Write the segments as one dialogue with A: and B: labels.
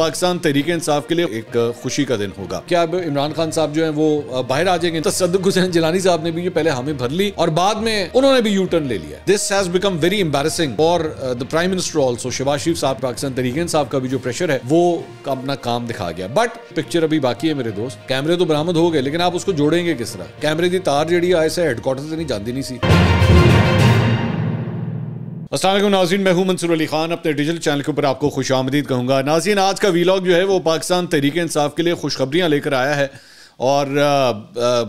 A: पाकिस्तान तहरीक इंसाफ के लिए एक खुशी का दिन होगा क्या अब इमरान खान साहब जो है वो बाहर आ जाएंगे तसदक तो हुसैन जिलानी साहब ने भी ये पहले हमें भर ली और बाद में उन्होंने भी यू टर्न ले लिया this has become very embarrassing for the prime minister also शिवाज शरीफ साहब पाकिस्तान तहरीक इंसाफ का भी जो प्रेशर है वो अपना काम दिखा गया बट पिक्चर अभी बाकी है मेरे दोस्त कैमरे तो बरामद हो गए लेकिन आप उसको जोड़ेंगे किस तरह कैमरे की तार जी आई से हेडक्वार्टर से नहीं जानती नहीं सी असल नाजीन मैं हूँ मंसूर अली खान अपने डिजिटल चैनल के ऊपर आपको खुश आमदीद कहूँगा नाजीन आज का वीलॉग जो है वो पाकिस्तान तरीक इंसाफ के लिए खुशखबरियाँ लेकर आया है और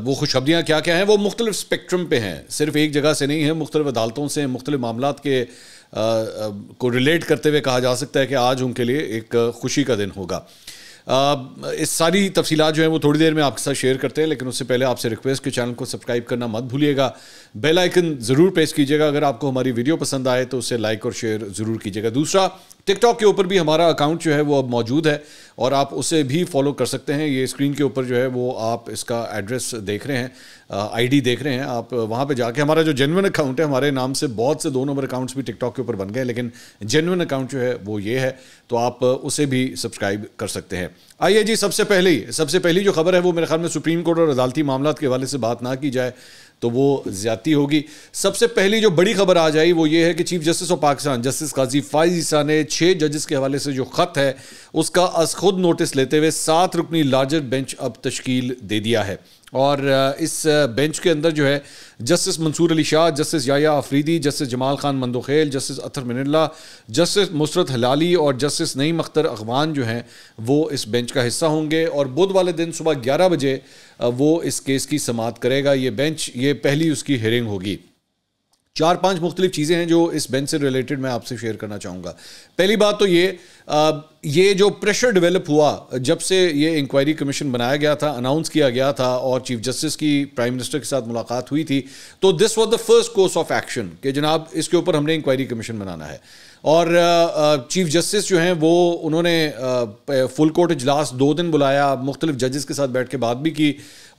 A: वो खुशखबरियाँ क्या क्या हैं वो मुख्तलिफ स्पेक्ट्रम पे हैं सिर्फ एक जगह से नहीं है मुख्तलिफ अदालतों से मुख्तु मामला के को रिलेट करते हुए कहा जा सकता है कि आज उनके लिए एक खुशी का दिन होगा इस सारी तफसीत जो है वो थोड़ी देर में आपके साथ शेयर करते हैं लेकिन उससे पहले आपसे रिक्वेस्ट कि चैनल को सब्सक्राइब करना मत भूलिएगा बेल आइकन ज़रूर प्रेस कीजिएगा अगर आपको हमारी वीडियो पसंद आए तो उसे लाइक और शेयर ज़रूर कीजिएगा दूसरा टिकटॉक के ऊपर भी हमारा अकाउंट जो है वो अब मौजूद है और आप उसे भी फॉलो कर सकते हैं ये स्क्रीन के ऊपर जो है वो आप इसका एड्रेस देख रहे हैं आईडी देख रहे हैं आप वहाँ पे जाके हमारा जो जेनवन अकाउंट है हमारे नाम से बहुत से दो नंबर अकाउंट्स भी टिकटॉक के ऊपर बन गए लेकिन जेनवन अकाउंट जो है वो ये है तो आप उसे भी सब्सक्राइब कर सकते हैं आइए जी सबसे पहले सबसे पहली जो खबर है वो मेरे ख्याल में सुप्रीम कोर्ट और अदालती मामला के हवाले से बात ना की जाए तो वो ज्यादा होगी सबसे पहली जो बड़ी खबर आ जाए वो ये है कि chief justice of Pakistan justice Qazi Faez Isa ने छह जजेस के हवाले से जो खत है उसका अस खुद नोटिस लेते हुए सात रुकनी लार्जर बेंच अब तश्कील दे दिया है और इस बेंच के अंदर जो है justice Mansoor Ali Shah justice Yahya Afridi justice Jamal Khan Mandokhail justice Athar Minallah justice Musarrat Hilali और जस्टिस नईम अख्तर अगवान जो हैं वो इस बेंच का हिस्सा होंगे और बुध वाले दिन सुबह ग्यारह बजे वो इस केस की समात करेगा ये बेंच ये पहली उसकी हयरिंग होगी चार पांच मुख्तलिफ चीज़ें हैं जो इस बेंच से रिलेटेड मैं आपसे शेयर करना चाहूँगा पहली बात तो ये आ, ये जो प्रेशर डेवलप हुआ जब से ये इंक्वायरी कमीशन बनाया गया था अनाउंस किया गया था और चीफ जस्टिस की प्राइम मिनिस्टर के साथ मुलाकात हुई थी तो this was the first course of action कि जनाब इसके ऊपर हमने इंक्वायरी कमीशन बनाना है और चीफ जस्टिस जो हैं वो उन्होंने फुल कोर्ट इजलास दो दिन बुलाया मुख्तलिफ जजेस के साथ बैठ के बात भी की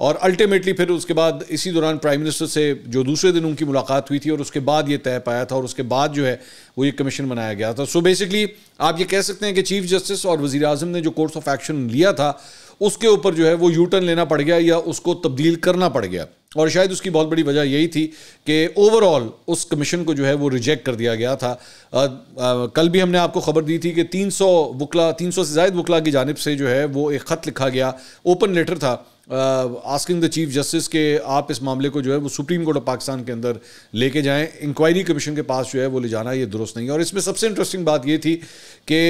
A: और अल्टीमेटली फिर उसके बाद इसी दौरान प्राइम मिनिस्टर से जो दूसरे दिन उनकी मुलाकात हुई थी और उसके बाद ये तय पाया था और उसके बाद जो है वो ये कमीशन बनाया गया था सो so बेसिकली आप ये कह सकते हैं कि चीफ जस्टिस और वजी अजम ने जो कोर्स ऑफ एक्शन लिया था उसके ऊपर जो है वो यूटर्न लेना पड़ गया या उसको तब्दील करना पड़ गया और शायद उसकी बहुत बड़ी वजह यही थी कि ओवरऑल उस कमीशन को जो है वो रिजेक्ट कर दिया गया था आ, आ, कल भी हमने आपको खबर दी थी कि 300 वकला तीन से जायद वकला की जानब से जो है वो एक ख़त लिखा गया ओपन लेटर था आस्किंग द चीफ जस्टिस के आप इस मामले को जो है वो सुप्रीम कोर्ट ऑफ पाकिस्तान के अंदर लेके जाएं इंक्वायरी कमीशन के पास जो है वो ले जाना ये दुरुस्त नहीं है और इसमें सबसे इंटरेस्टिंग बात ये थी कि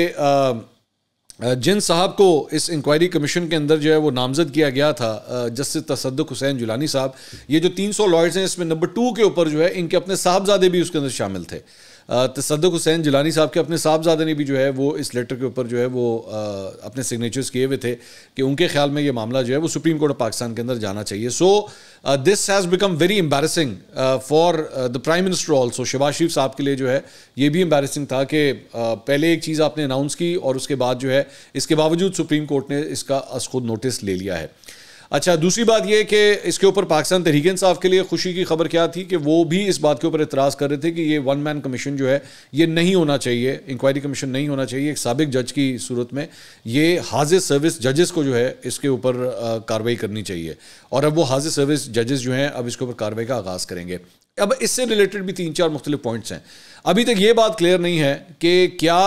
A: जिन साहब को इस इंक्वायरी कमीशन के अंदर जो है वो नामजद किया गया था जस्टिस तसदक हुसैन जुलानी साहब ये जो तीन सौ लॉयर्स हैं इसमें नंबर टू के ऊपर जो है इनके अपने साहबजादे भी उसके अंदर शामिल थे तसदक हुसैन जिलानी साहब के अपने साहबजादे ने भी जो है वो इस लेटर के ऊपर जो है वो अपने सिग्नेचर्स किए हुए थे कि उनके ख्याल में ये मामला जो है वो सुप्रीम कोर्ट ऑफ पाकिस्तान के अंदर जाना चाहिए so this has become very embarrassing for the prime minister also Shehbaz Sharif साहब के लिए जो है ये भी एम्बेरसिंग था कि पहले एक चीज़ आपने अनाउंस की और उसके बाद जो है इसके बावजूद सुप्रीम कोर्ट ने इसका अस खुद नोटिस ले लिया है अच्छा दूसरी बात यह कि इसके ऊपर पाकिस्तान तहरीक इंसाफ के लिए खुशी की खबर क्या थी कि वो भी इस बात के ऊपर इतराज़ कर रहे थे कि ये वन मैन कमीशन जो है ये नहीं होना चाहिए इंक्वायरी कमीशन नहीं होना चाहिए एक सबक जज की सूरत में ये हाजिर सर्विस जजेस को जो है इसके ऊपर कार्रवाई करनी चाहिए और अब वो हाजिर सर्विस जजेस जो हैं अब इसके ऊपर कार्रवाई का आगाज़ करेंगे अब इससे रिलेटेड भी तीन चार मुख्तलिफ पॉइंट्स हैं अभी तक ये बात क्लियर नहीं है कि क्या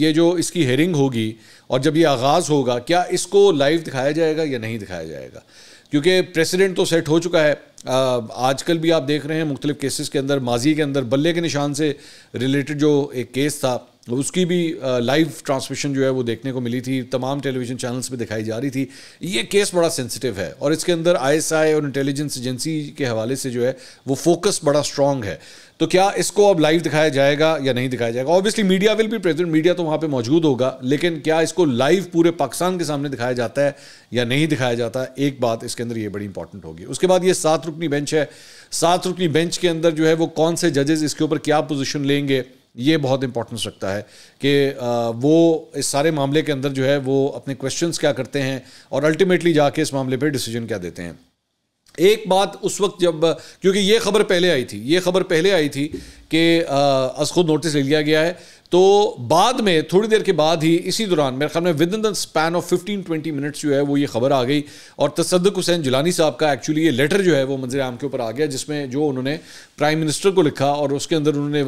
A: ये जो इसकी हेयरिंग होगी और जब ये आगाज़ होगा क्या इसको लाइव दिखाया जाएगा या नहीं दिखाया जाएगा क्योंकि प्रेसिडेंट तो सेट हो चुका है आजकल भी आप देख रहे हैं मुख्तलिफ केसेस के अंदर माजी के अंदर बल्ले के निशान से रिलेटेड जो एक केस था उसकी भी लाइव ट्रांसमिशन जो है वो देखने को मिली थी तमाम टेलीविजन चैनल्स पे दिखाई जा रही थी ये केस बड़ा सेंसिटिव है और इसके अंदर आईएसआई और इंटेलिजेंस एजेंसी के हवाले से जो है वो फोकस बड़ा स्ट्रांग है तो क्या इसको अब लाइव दिखाया जाएगा या नहीं दिखाया जाएगा ऑब्वियसली मीडिया विल भी प्रेजेंट मीडिया तो वहाँ पर मौजूद होगा लेकिन क्या इसको लाइव पूरे पाकिस्तान के सामने दिखाया जाता है या नहीं दिखाया जाता एक बात इसके अंदर ये बड़ी इंपॉर्टेंट होगी उसके बाद ये सात रुकनी बेंच है सात रुकनी बेंच के अंदर जो है वो कौन से जजेस इसके ऊपर क्या पोजिशन लेंगे ये बहुत इंपॉर्टेंस रखता है कि वो इस सारे मामले के अंदर जो है वो अपने क्वेश्चंस क्या करते हैं और अल्टीमेटली जाके इस मामले पे डिसीजन क्या देते हैं एक बात उस वक्त जब क्योंकि ये खबर पहले आई थी ये खबर पहले आई थी कि अस खुद नोटिस ले लिया गया है तो बाद में थोड़ी देर के बाद ही इसी दौरान मेरे ख्याल में within the span of 15 20 minutes जो है वो ये खबर आ गई और तसदक हुसैन जिलानी साहब का एक्चुअली ये लेटर जो है वो मंजर आम के ऊपर आ गया जिसमें जो उन्होंने प्राइम मिनिस्टर को लिखा और उसके अंदर उन्होंने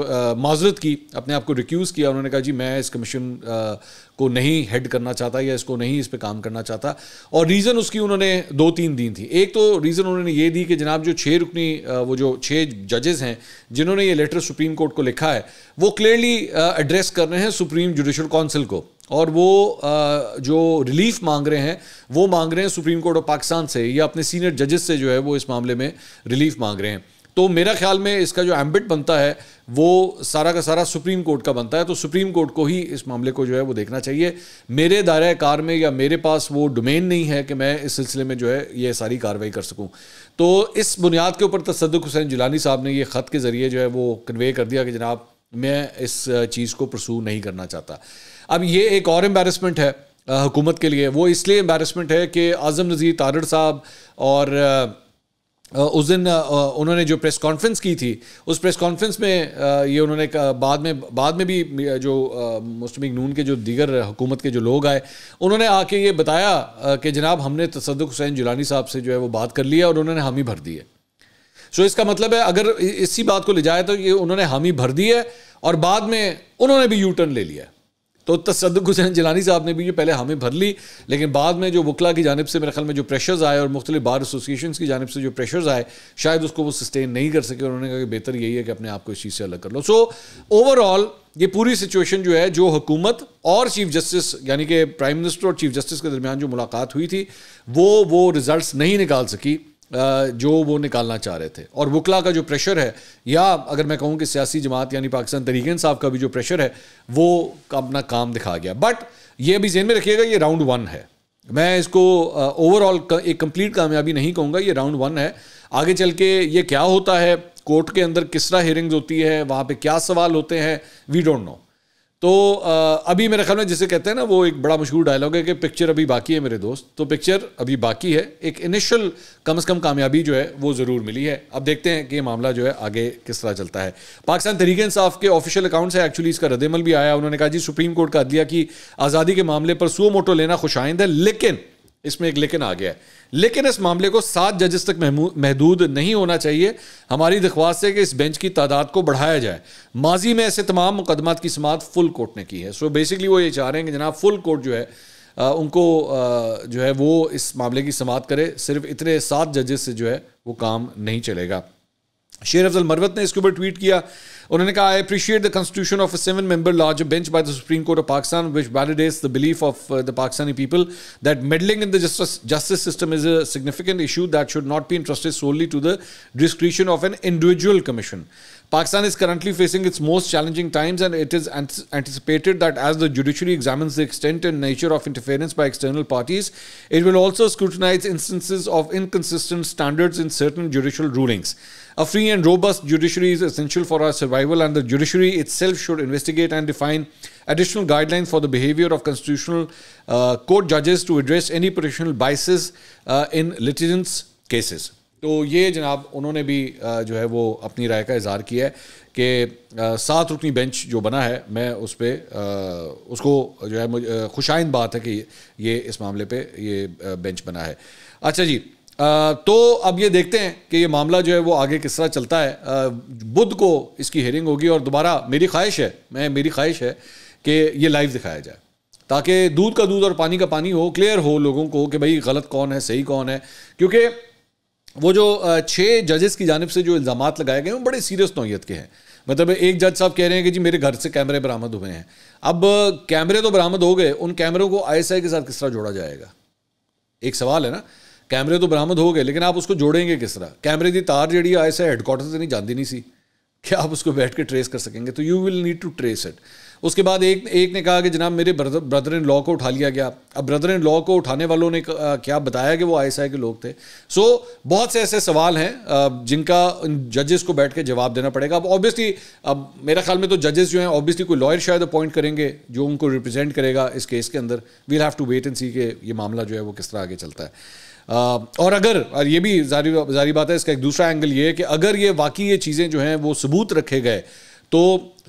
A: माजरत की अपने आप को रिक्यूज़ किया उन्होंने कहा जी मैं इस कमीशन को नहीं हेड करना चाहता या इसको नहीं इस पर काम करना चाहता और रीज़न उसकी उन्होंने दो तीन दी थी एक तो रीज़न उन्होंने ये दी कि जनाब जो छः रुकनी वो जो छः जजेस हैं जिन्होंने ये लेटर सुप्रीम कोर्ट को लिखा है वो क्लियरली एड्रेस कर रहे हैं सुप्रीम जुडिशल काउंसिल को और वो जो रिलीफ मांग रहे हैं वो मांग रहे हैं सुप्रीम कोर्ट ऑफ पाकिस्तान से या अपने सीनियर जजेस से जो है वो इस मामले में रिलीफ मांग रहे हैं तो मेरा ख्याल में इसका जो एम्बिट बनता है वो सारा का सारा सुप्रीम कोर्ट का बनता है तो सुप्रीम कोर्ट को ही इस मामले को जो है वो देखना चाहिए मेरे दायरा कार में या मेरे पास वो डोमेन नहीं है कि मैं इस सिलसिले में जो है ये सारी कार्रवाई कर सकूं तो इस बुनियाद के ऊपर तसद हुसैन जिलानी साहब ने ये ख़त के ज़रिए जो है वो कन्वे कर दिया कि जनाब मैं इस चीज़ को प्रसू नहीं करना चाहता अब ये एक और एम्बेरसमेंट है हुकूमत के लिए वो इसलिए एम्बेरसमेंट है कि आज़म नज़ीर तारड़ साहब और उस दिन उन्होंने जो प्रेस कॉन्फ्रेंस की थी उस प्रेस कॉन्फ्रेंस में ये उन्होंने बाद में बाद में भी जो मुस्लिम नून के जो दीगर हुकूमत के जो लोग आए उन्होंने आके ये बताया कि जनाब हमने तसद हुसैन जुलानी साहब से जो है वो बात कर लिया है और उन्होंने हामी भर दी है सो इसका मतलब है अगर इसी बात को ले जाए तो ये उन्होंने हामी भर दी है और बाद में उन्होंने भी यू टर्न ले लिया है तो तसदक हुसैन जलानी साहब ने भी ये पहले हमें भर ली लेकिन बाद में जो वकला की जानब से मेरे ख्याल में जो प्रेशर्स आए और मुख्तलि बार एसोसिएशन की जानब से जो प्रेशर्स आए शायद उसको वो सस्टेन नहीं कर सके उन्होंने कहा कि बेहतर यही है कि अपने आप को इस चीज़ से अलग कर लो सो ओवरऑल ये पूरी सिचुएशन जो है जो हुकूमत और चीफ जस्टिस यानी कि प्राइम मिनिस्टर और चीफ जस्टिस के दरमियान जो मुलाकात हुई थी वो वो रिजल्ट नहीं निकाल सकी जो वो निकालना चाह रहे थे और वकला का जो प्रेशर है या अगर मैं कहूँ कि सियासी जमात यानी पाकिस्तान तरीकन साहब का भी जो प्रेशर है वो अपना काम दिखा गया बट ये अभी जेहन में रखिएगा ये राउंड वन है मैं इसको ओवरऑल एक कंप्लीट कामयाबी नहीं कहूँगा ये राउंड वन है आगे चल के ये क्या होता है कोर्ट के अंदर किस तरह हेरिंग्स होती है वहाँ पे क्या सवाल होते हैं वी डोंट नो तो अभी मेरे ख्याल में जिसे कहते हैं ना वो एक बड़ा मशहूर डायलॉग है कि पिक्चर अभी बाकी है मेरे दोस्त तो पिक्चर अभी बाकी है एक इनिशियल कम से कम कामयाबी जो है वो ज़रूर मिली है अब देखते हैं कि ये मामला जो है आगे किस तरह चलता है पाकिस्तान तहरीक इंसाफ के ऑफिशियल अकाउंट से एक्चुअली इसका रदमल भी आया उन्होंने कहा जी सुप्रीम कोर्ट का अदलिया की आज़ादी के मामले पर सो मोटो लेना खुशाइंद है लेकिन इसमें एक लेकिन आ गया है लेकिन इस मामले को सात जजेस तक महदूद नहीं होना चाहिए हमारी दरख्वास्त है कि इस बेंच की तादाद को बढ़ाया जाए माजी में ऐसे तमाम मुकदमात की समात फुल कोर्ट ने की है सो बेसिकली वो ये चाह रहे हैं कि जनाब फुल कोर्ट जो है आ, उनको आ, जो है वो इस मामले की समात करे सिर्फ इतने सात जजेस से जो है वो काम नहीं चलेगा शेर अफजल मरवत ने इसके ऊपर ट्वीट किया उन्होंने कहा I appreciate the constitution of a seven member large bench by the supreme court of Pakistan which validates the belief of the Pakistani people that meddling in the justice system is a significant issue that should not be interested solely to the discretion of an individual commission Pakistan is currently facing its most challenging times, and it is anticipated that as the judiciary examines the extent and nature of interference by external parties, it will also scrutinize instances of inconsistent standards in certain judicial rulings. A free and robust judiciary is essential for our survival, and the judiciary itself should investigate and define additional guidelines for the behavior of constitutional uh, court judges to address any potential biases uh, in litigants' cases. तो ये जनाब उन्होंने भी जो है वो अपनी राय का इजहार किया है कि सात रुकनी बेंच जो बना है मैं उस पर उसको जो है मुझे खुशाइन बात है कि ये इस मामले पे ये बेंच बना है अच्छा जी तो अब ये देखते हैं कि ये मामला जो है वो आगे किस तरह चलता है बुध को इसकी हेयरिंग होगी और दोबारा मेरी ख्वाहिश है मैं मेरी ख्वाहिश है कि ये लाइव दिखाया जाए ताकि दूध का दूध और पानी का पानी हो क्लियर हो लोगों को कि भाई गलत कौन है सही कौन है क्योंकि वो जो छः जजेस की जानब से जो इल्ज़ाम लगाए गए हैं वो बड़े सीरियस नौीयत के हैं मतलब एक जज साहब कह रहे हैं कि जी मेरे घर से कैमरे बरामद हुए हैं अब कैमरे तो बरामद हो गए उन कैमरों को आईएसआई के साथ किस तरह जोड़ा जाएगा एक सवाल है ना कैमरे तो बरामद हो गए लेकिन आप उसको जोड़ेंगे किस तरह कैमरे की तार जी आई हेडकोर्टर से नहीं जानती नहीं सी क्या आप उसको बैठ के ट्रेस कर सकेंगे तो you will need to trace it उसके बाद एक एक ने कहा कि जनाब मेरे ब्रदर इन लॉ को उठा लिया गया अब ब्रदर इन लॉ को उठाने वालों ने क्या बताया कि वो आई के लोग थे सो so, बहुत से ऐसे सवाल हैं जिनका जजेस को बैठ के जवाब देना पड़ेगा अब ऑब्वियसली अब मेरा ख्याल में तो जजेस जो हैं ऑब्वियसली कोई लॉयर शायद अपॉइंट करेंगे जो उनको रिप्रेजेंट करेगा इस केस के अंदर we'll have to wait and see के ये मामला जो है वो किस तरह आगे चलता है और अगर और ये भी जारी जारी बात है इसका एक दूसरा एंगल ये है कि अगर ये वाकई ये चीज़ें जो हैं वो सबूत रखे गए तो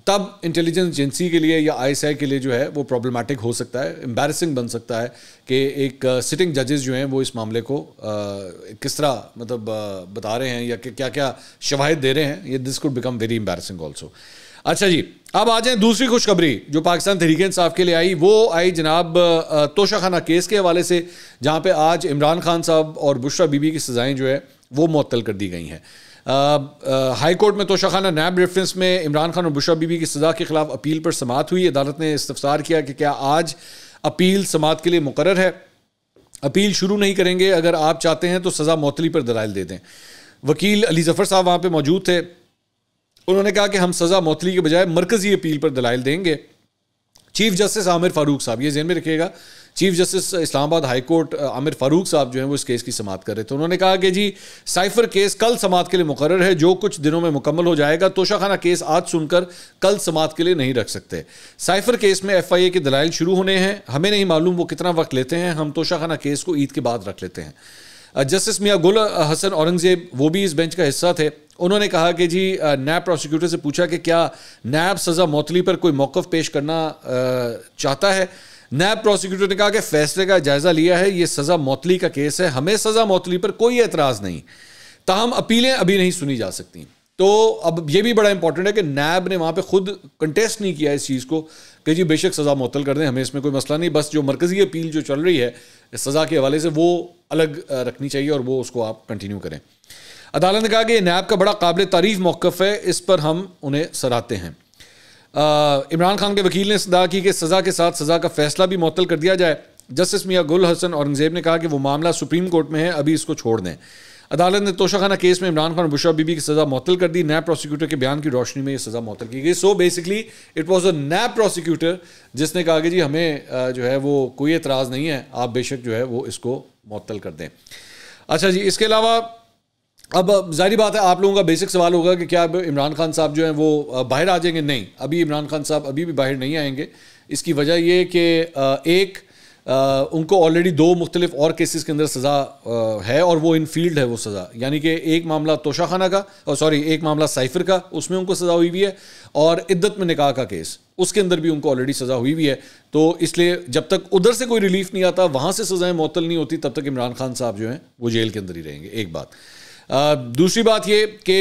A: तब इंटेलिजेंस एजेंसी के लिए या आई के लिए जो है वो प्रॉब्लमेटिक हो सकता है एम्बेरसिंग बन सकता है कि एक सिटिंग uh, जजेस जो हैं वो इस मामले को आ, uh, किस तरह मतलब uh, बता रहे हैं या क्या क्या शवाहद दे रहे हैं ये this could become very embarrassing also अच्छा जी अब आ जाए दूसरी खुशखबरी जो पाकिस्तान तहरीक इंसाफ के लिए आई वो आई जनाब तोशाखाना केस के हवाले से जहाँ पे आज इमरान खान साहब और बुशरा बीबी की सज़ाएँ जो है वो मअतल कर दी गई हैं हाई कोर्ट में तोशाखाना नैब रेफरेंस में इमरान खान और बुशा बीबी की सज़ा के खिलाफ अपील पर समात हुई अदालत ने इस्तफसार किया कि क्या आज अपील समात के लिए मुकर है अपील शुरू नहीं करेंगे अगर आप चाहते हैं तो सज़ा मौतली पर दलाइल दे दें वकील अली जफ़र साहब वहाँ पर मौजूद थे उन्होंने कहा कि हम सज़ा मोतली के बजाय मरकज़ी अपील पर दलाइल देंगे चीफ जस्टिस आमिर फारूक साहब ये जेन में रखिएगा chief justice Islamabad high court Aamir Farooq साहब जो हैं वो इस केस की समाप्त कर रहे थे उन्होंने कहा कि जी साइफर केस कल समाप्त के लिए मुकर है जो कुछ दिनों में मुकम्मल हो जाएगा तोशाखाना केस आज सुनकर कल समाप्त के लिए नहीं रख सकते साइफर केस में एफ आई ए के दलाइल शुरू होने हैं हमें नहीं मालूम वो कितना वक्त लेते हैं हम तोशाखाना केस को ईद के बाद रख लेते हैं जस्टिस मियाँ गुल हसन औरंगजेब वो भी इस बेंच का हिस्सा थे उन्होंने कहा कि जी नैब प्रोसिक्यूटर से पूछा कि क्या नैब सज़ा मौतली पर कोई मौक़ पेश करना चाहता है नैब प्रोसिक्यूटर ने कहा कि फैसले का जायजा लिया है ये सजा मौतली का केस है हमें सजा मौतली पर कोई एतराज नहीं ताहम अपीलें अभी नहीं सुनी जा सकती तो अब ये भी बड़ा इंपॉर्टेंट है कि नैब ने वहाँ पे खुद कंटेस्ट नहीं किया इस चीज़ को कि जी बेशक सज़ा मअतल कर दें हमें इसमें कोई मसला नहीं बस जो मरकज़ी अपील जो चल रही है सज़ा के हवाले से वो अलग रखनी चाहिए और वो उसको आप कंटिन्यू करें अदालत ने कहा कि नैब का बड़ा काबिल तारीफ मौकफ़ है इस पर हम उन्हें सराहते हैं इमरान खान के वकील ने सदा की कि सज़ा के साथ सज़ा का फैसला भी मअतल कर दिया जाए जस्टिस मियाँ गुल हसन औरंगज़ेब ने कहा कि वो मामला सुप्रीम कोर्ट में है अभी इसको छोड़ दें अदालत ने तोशाखाना केस में इमरान खान बुशा बीबी की सज़ा मअतल कर दी नैब प्रोसिक्यूटर के बयान की रोशनी में ये सज़ा मअतल की गई so basically it was a NAB prosecutor जिसने कहा कि जी हमें जो है वो कोई एतराज़ नहीं है आप बेशक जो है वो इसको मअतल कर दें अच्छा जी इसके अलावा अब जाहिर बात है आप लोगों का बेसिक सवाल होगा कि क्या इमरान खान साहब जो हैं वो बाहर आ जाएंगे नहीं अभी इमरान खान साहब अभी भी बाहर नहीं आएंगे इसकी वजह ये कि एक उनको ऑलरेडी दो मुख्तलिफ और केसेस के अंदर सज़ा है और वो इन फील्ड है वो सज़ा यानी कि एक मामला तोशाखाना का और सॉरी एक मामला साइफर का उसमें उनको सज़ा हुई हुई है और इद्दत में निकाह का केस उसके अंदर भी उनको ऑलरेडी सज़ा हुई हुई है तो इसलिए जब तक उधर से कोई रिलीफ नहीं आता वहाँ से सज़ाएं मअतल नहीं होती तब तक इमरान खान साहब जो हैं वो जेल के अंदर ही रहेंगे एक बात दूसरी बात ये कि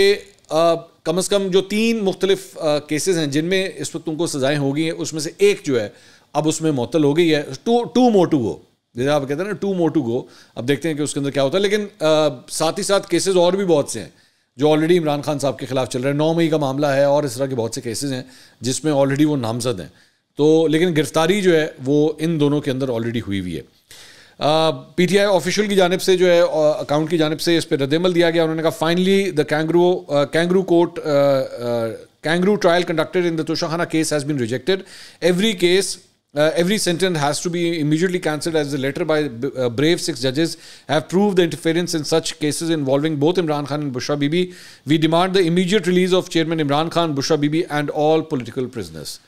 A: कम अज़ कम जो तीन मुख्तलिफ केसेस हैं जिनमें इस वक्त उनको सज़ाएँ हो गई हैं उसमें से एक जो है अब उसमें मअतल हो गई है two two more to go जैसे आप कहते हैं ना टू मोर टू गो अब देखते हैं कि उसके अंदर क्या होता है लेकिन आ, साथ ही साथ केसेस और भी बहुत से हैं जो ऑलरेडी इमरान खान साहब के खिलाफ चल रहे हैं नौ मई का मामला है और इस तरह के बहुत से केसेज़ हैं जिसमें ऑलरेडी वो नामजद हैं तो लेकिन गिरफ्तारी जो है वो इन दोनों के अंदर ऑलरेडी हुई हुई है पी टी आई ऑफिशियल की जानब से जो है अकाउंट की जानब से इस पर रद्दमल दिया गया उन्होंने कहा finally the kangaroo kangaroo court kangaroo trial conducted in the Toshakhana case has been rejected every case Uh, every sentence has to be immediately cancelled as the letter by uh, brave six judges have proved the interference in such cases involving both Imran Khan and Bushra Bibi. We demand the immediate release of Chairman Imran Khan, Bushra Bibi and all political prisoners.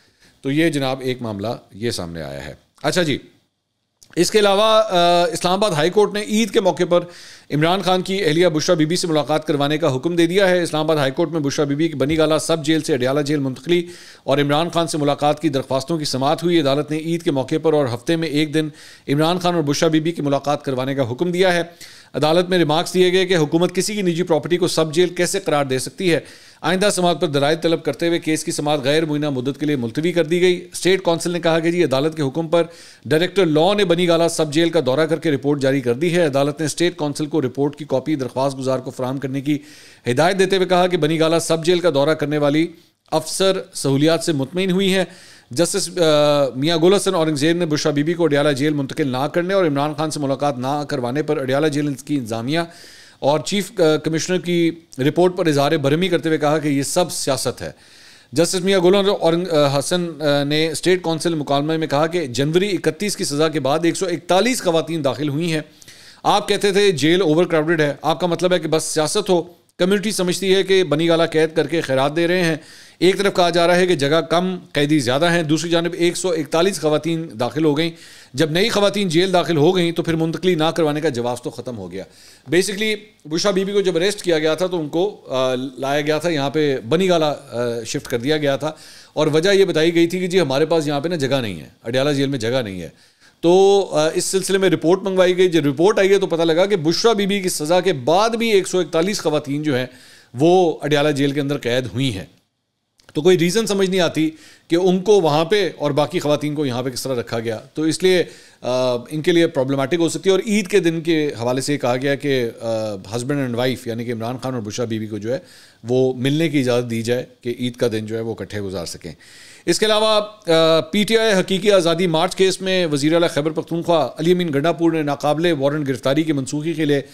A: तो ये जनाब एक मामला ये सामने आया है अच्छा जी इसके अलावा इस्लामाबाद हाई कोर्ट ने ईद के मौके पर इमरान खान की अहलिया बुशरा बीबी से मुलाकात करवाने का हुक्म दे दिया है इस्लामाबाद हाई कोर्ट में बुशरा बीबी की बनी गाला सब जेल से अडियाला जेल मुंतकली और इमरान खान से मुलाकात की दरख्वास्तों की समात हुई अदालत ने ईद के मौके पर और हफ्ते में एक दिन इमरान खान और बुशरा बीबी की मुलाकात करवाने का हुक्म दिया है अदालत में रिमार्क्स दिए गए कि हुकूमत किसी की निजी प्रॉपर्टी को सब जेल कैसे करार दे सकती है आइंदा समात पर दराय तलब करते हुए केस की समात गैर मुइना मुद्दत के लिए मुलतवी कर दी गई स्टेट काउंसिल ने कहा कि जी अदालत के हुक्म पर डायरेक्टर लॉ ने बनी गाला सब जेल का दौरा करके रिपोर्ट जारी कर दी है अदालत ने स्टेट काउंसिल को रिपोर्ट की कॉपी दरख्वास्त गुजार को फराम करने की हिदायत देते हुए कहा कि बनी गाला सब जेल का दौरा करने वाली अफसर सहूलियात से मुतमिन हुई हैं जस्टिस मियाँ हसन औरंगजेब ने बुशा बीबी को अडियाला जेल मुंतकिल ना करने और इमरान खान से मुलाकात ना करवाने पर अडियाला जेल की इंतजामिया और चीफ कमिश्नर की रिपोर्ट पर इजहार बरहमी करते हुए कहा कि ये सब सियासत है जस्टिस मियाँ गुल और हसन ने स्टेट काउंसिल मुकालमे में कहा कि जनवरी इकतीस की सज़ा के बाद एक सौ इकतालीस खवतिन दाखिल हुई हैं आप कहते थे जेल ओवर क्राउडेड है आपका मतलब है कि बस सियासत हो कम्युनिटी समझती है कि बनी गाला कैद करके खैरात दे रहे हैं एक तरफ कहा जा रहा है कि जगह कम कैदी ज़्यादा हैं दूसरी जानब एक सौ इकतालीस खवतान दाखिल हो गई जब नई खवतान जेल दाखिल हो गई तो फिर मुंतकली ना करवाने का जवाब तो ख़त्म हो गया बेसिकली बुशा बीबी को जब अरेस्ट किया गया था तो उनको लाया गया था यहाँ पे बनी गाला शिफ्ट कर दिया गया था और वजह ये बताई गई थी कि जी हमारे पास यहाँ पे ना जगह नहीं है अडियाला जेल में जगह नहीं है तो इस सिलसिले में रिपोर्ट मंगवाई गई जब रिपोर्ट आई है तो पता लगा कि बुशरा बीबी की सज़ा के बाद भी एक सौ इकतालीस खवतान जो हैं वो अडियाला जेल के अंदर कैद हुई हैं तो कोई रीज़न समझ नहीं आती कि उनको वहाँ पे और बाकी खातन को यहाँ पे किस तरह रखा गया तो इसलिए इनके लिए प्रॉब्लमेटिक हो सकती है और ईद के दिन के हवाले से कहा गया कि हस्बैंड एंड वाइफ यानी कि इमरान खान और बुशा बीबी को जो है वो मिलने की इजाज़त दी जाए कि ईद का दिन जो है वो इकट्ठे गुजार सकें इसके अलावा पी टी आई हकीकी आज़ादी मार्च केस में वजी अल खैबर पख्तूनख्वा अली अमीन गंडापुर ने नाकबले वारंट गिरफ्तारी की मनसूखी के लिए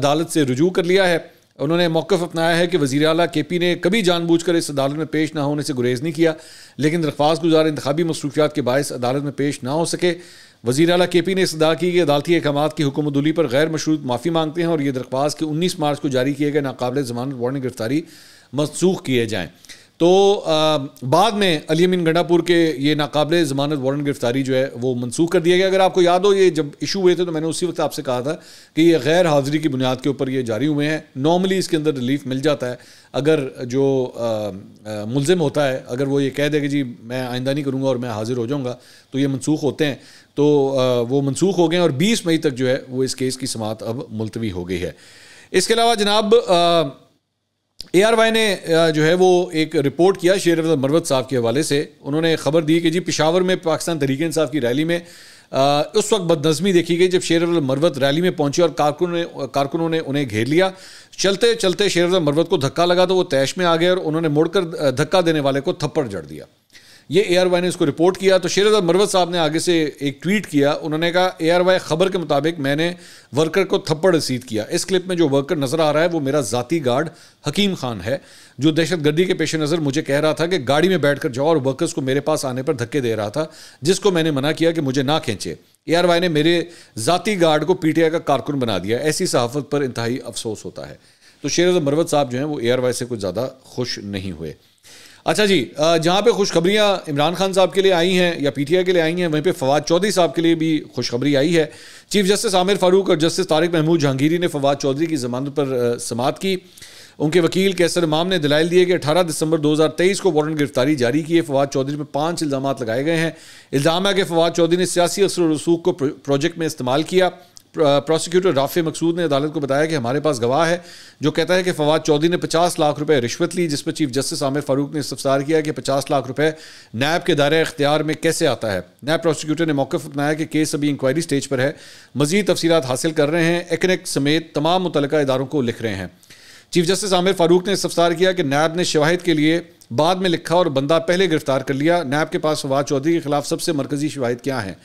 A: अदालत से रजू कर लिया है उन्होंने मौकफ अपनाया है कि वजी अला के पी ने कभी जानबूझ कर इस अदालत में पेश ना होने से गुरेज नहीं किया लेकिन दरख्वास्त गुजार इंतबी मसरूफियात के बायस अदालत में पेश ना हो सके वजी अला के पी ने इस्तः की कि अदालती अहकाम की हुकूमदली पर गैर मशरूत माफ़ी मांगते हैं और ये दरख्वास्त कि उन्नीस मार्च को जारी किए गए नाकबले जमानत वारंट गिरफ्तारी मनसूख किए जाएँ तो बाद में अली अमीन गंडापुर के ये नाकबले ज़मानत वारंट गिरफ्तारी जो है वो मनसूख कर दिया गया अगर आपको याद हो ये जब इशू हुए थे तो मैंने उसी वक्त आपसे कहा था कि ये गैर हाजिरी की बुनियाद के ऊपर ये जारी हुए हैं नॉर्मली इसके अंदर रिलीफ मिल जाता है अगर जो मुलम होता है अगर वो ये कह दे कि जी मैं आइंदा नहीं करूँगा और मैं हाजिर हो जाऊँगा तो ये मनसूख होते हैं तो वो मनसूख हो गए और बीस मई तक जो है वो इस केस की समात अब मुलतवी हो गई है इसके अलावा जनाब ए आर वाई ने जो है वो एक रिपोर्ट किया शेर अफजल मरवत साहब के हवाले से उन्होंने खबर दी कि जी पिशावर में पाकिस्तान तहरीक इंसाफ की रैली में आ, उस वक्त बदनज़मी देखी गई जब शेर अफजल मरवत रैली में पहुंचे और कारकुन ने कारकुनों ने उन्हें घेर लिया चलते चलते शेर अफजल मरवत को धक्का लगा तो वो तैश में आ गए और उन्होंने मुड़कर धक्का देने वाले को थप्पड़ जड़ दिया ये ए आर वाई ने इसको रिपोर्ट किया तो शेर मरवत साहब ने आगे से एक ट्वीट किया उन्होंने कहा ए आर वाई खबर के मुताबिक मैंने वर्कर को थप्पड़ रसीद किया इस क्लिप में जो वर्कर नज़र आ रहा है वो मेरा ज़ाती गार्ड हकीम खान है जो दहशत गर्दी के पेश नज़र मुझे कह रहा था कि गाड़ी में बैठ कर जाओ और वर्कर्स को मेरे पास आने पर धक्के दे रहा था जिसको मैंने मना किया कि मुझे ना खींचे ए आर वाई ने मेरे ज़ाती गार्ड को पी टी आई का कारकुन बना दिया ऐसी सहाफत पर इंतहाई अफसोस होता है तो शेर मरवत साहब जो हैं वो ए आर वाई से कुछ ज़्यादा खुश नहीं हुए अच्छा जी जहाँ पे खुशखबरियाँ इमरान खान साहब के लिए आई हैं या पीटीआई के लिए आई हैं वहीं पे फवाद चौधरी साहब के लिए भी खुशखबरी आई है चीफ जस्टिस आमिर फारूक और जस्टिस तारिक महमूद जहांगीरी ने फवाद चौधरी की जमानत पर समात की उनके वकील कैसर इमाम ने दलाइल दिए कि 18 दिसंबर 2023 को वारंट गिरफ्तारी जारी किए फवाद चौधरी पर पांच इल्ज़ाम लगाए गए हैं इल्ज़ाम है कि फवाद चौधरी ने सियासी असर रसूख को प्रोजेक्ट में इस्तेमाल किया प्रोसिक्यूटर राफे मकसूद ने अदालत को बताया कि हमारे पास गवाह है जो कहता है कि फवाद चौधरी ने 50 लाख रुपए रिश्वत ली जिस पर चीफ जस्टिस आमिर फारूक ने इस्तार किया कि 50 लाख रुपए नैब के दायरे अख्तियार में कैसे आता है नैब प्रोसिक्यूटर ने मौकफ अपनाया कि केस अभी इंक्वायरी स्टेज पर है मजीद तफसी हासिल कर रहे हैं एकनेक समेत तमाम मुतल इदारों को लिख रहे हैं चीफ जस्टिस आमिर फारूक ने इस्तार किया कि नैब ने शवाहद के लिए बाद में लिखा और बंदा पहले गिरफ्तार कर लिया नैब के पास फवाद चौधरी के खिलाफ सबसे मरकजी शवाहद क्या हैं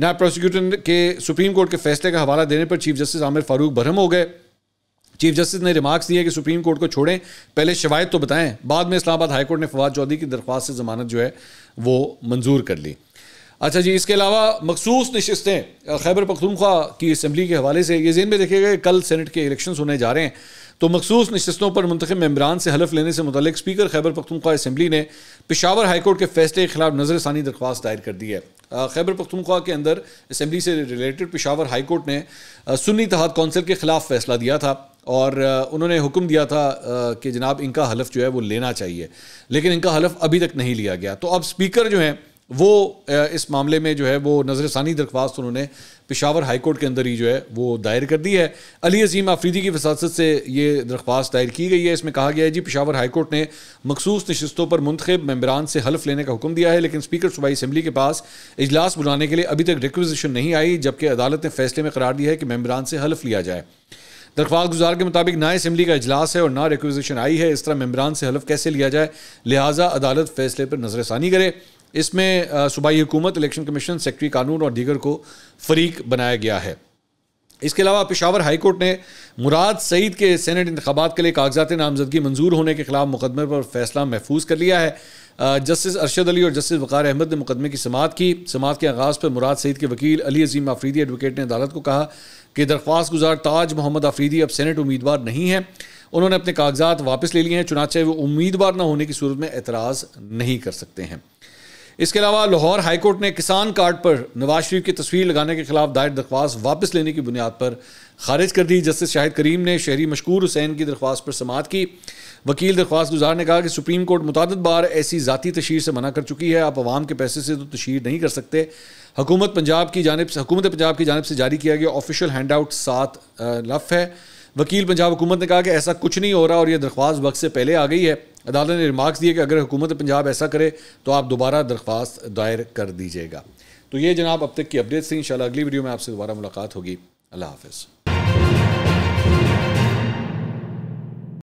A: नायब प्रोसिक्यूटर के सुप्रीम कोर्ट के फैसले का हवाला देने पर चीफ जस्टिस आमिर फारूक भरम हो गए चीफ जस्टिस ने रिमार्क्स दिए कि सुप्रीम कोर्ट को छोड़ें पहले शवायद तो बताएं बाद में इस्लामाबाद हाईकोर्ट ने फवाद चौधरी की दरख्वास्त से जमानत जो है वो मंजूर कर ली अच्छा जी इसके अलावा मखसूस नशस्तें खैबर पखतूनख्वा की असम्बली के हवाले से ये जेन में देखेगा कल सेनेट के इलेक्शन होने जा रहे हैं तो मखसूस नशस्तों पर मुंतब मम्बरान से हलफ लेने से मुतल स्पीकर खैबर पखतूनख्वा असम्बली ने पिशावर हाईकोर्ट के फैसले के खिलाफ नजरसानी दरख्वास्त दायर कर दी है खैबर पख्तूनख्वा के अंदर असम्बली से रिलेटेड पिशावर हाई कोर्ट ने सुन्नी तहत कौंसिल के ख़िलाफ़ फैसला दिया था और उन्होंने हुक्म दिया था कि जनाब इनका हलफ जो है वो लेना चाहिए लेकिन इनका हलफ अभी तक नहीं लिया गया तो अब स्पीकर जो हैं वो इस मामले में जो है वो नज़र षानी दरख्वास्त उन्होंने पिशावर हाईकोर्ट के अंदर ही जो है वो दायर कर दी है अली अजीम आफरीदी की वसासत से ये दरख्वास्त दायर की गई है इसमें कहा गया है जी पिशावर हाईकोर्ट ने मखसूस नशस्तों पर मुंतब मम्बरान से हल्फ लेने का हुक्म दिया है लेकिन स्पीकर सूबाई असम्बली के पास इजलास बुलाने के लिए अभी तक रिक्वेजिशन नहीं आई जबकि अदालत ने फैसले में करार दिया है कि मम्बरान से हल्फ लिया जाए दरख्वास्त गुजार के मुताबिक ना असम्बली का अजलास है और ना रिक्वेजिशन आई है इस तरह मम्बरान से हल्फ कैसे लिया जाए लिहाजा अदालत फैसले पर नजरसानी करे इसमें सूबाई हुकूमत इलेक्शन कमीशन सेक्रेटरी कानून और दीगर को फरीक बनाया गया है इसके अलावा पेशावर हाईकोर्ट ने मुराद सईद के सेनेट इंतबात के लिए कागजात नामजदगी मंजूर होने के खिलाफ मुकदमे पर फैसला महफूज कर लिया है जस्टिस अरशद अली और जस्टिस वक़ार अहमद ने मुकदमे की समात की समात के आगाज़ पर मुराद सईद के वकील अली अजीम आफरीदी एडवोकेट ने अदालत को कहा कि दरख्वास्त गुजार ताज मोहम्मद आफरीदी अब सैनट उम्मीदवार नहीं है उन्होंने अपने कागजात वापस ले लिए हैं चुनाचे वो उम्मीदवार ना होने की सूरत में एतराज़ नहीं कर सकते हैं इसके अलावा लाहौर हाईकोर्ट ने किसान कार्ड पर नवाज शरीफ की तस्वीर लगाने के खिलाफ दायर दरख्वास्त वापस लेने की बुनियाद पर खारिज कर दी जस्टिस शाहिद करीम ने शहरी मशकूर हुसैन की दरख्वास्त पर समात की वकील दरख्वास्त गुजार ने कहा कि सुप्रीम कोर्ट मुतद बार ऐसी ज़ाती तशहर से मना कर चुकी है आप आवाम के पैसे से तो तशहर नहीं कर सकते हुकूमत पंजाब की जानब से हुकूमत पंजाब की जानब से जारी किया गया ऑफिशियल हैंड आउट सात लफ है वकील पंजाब हुकूमत ने कहा कि ऐसा कुछ नहीं हो रहा और यह दरख्वास्त वक्त से पहले आ गई है अदालत ने रिमार्क्स दिए कि अगर हुकूमत पंजाब ऐसा करे तो आप दोबारा दरख्वास्त दायर कर दीजिएगा तो ये जनाब अब तक की अपडेट्स थी इन अगली वीडियो में आपसे दोबारा मुलाकात होगी अल्लाह हाफिज़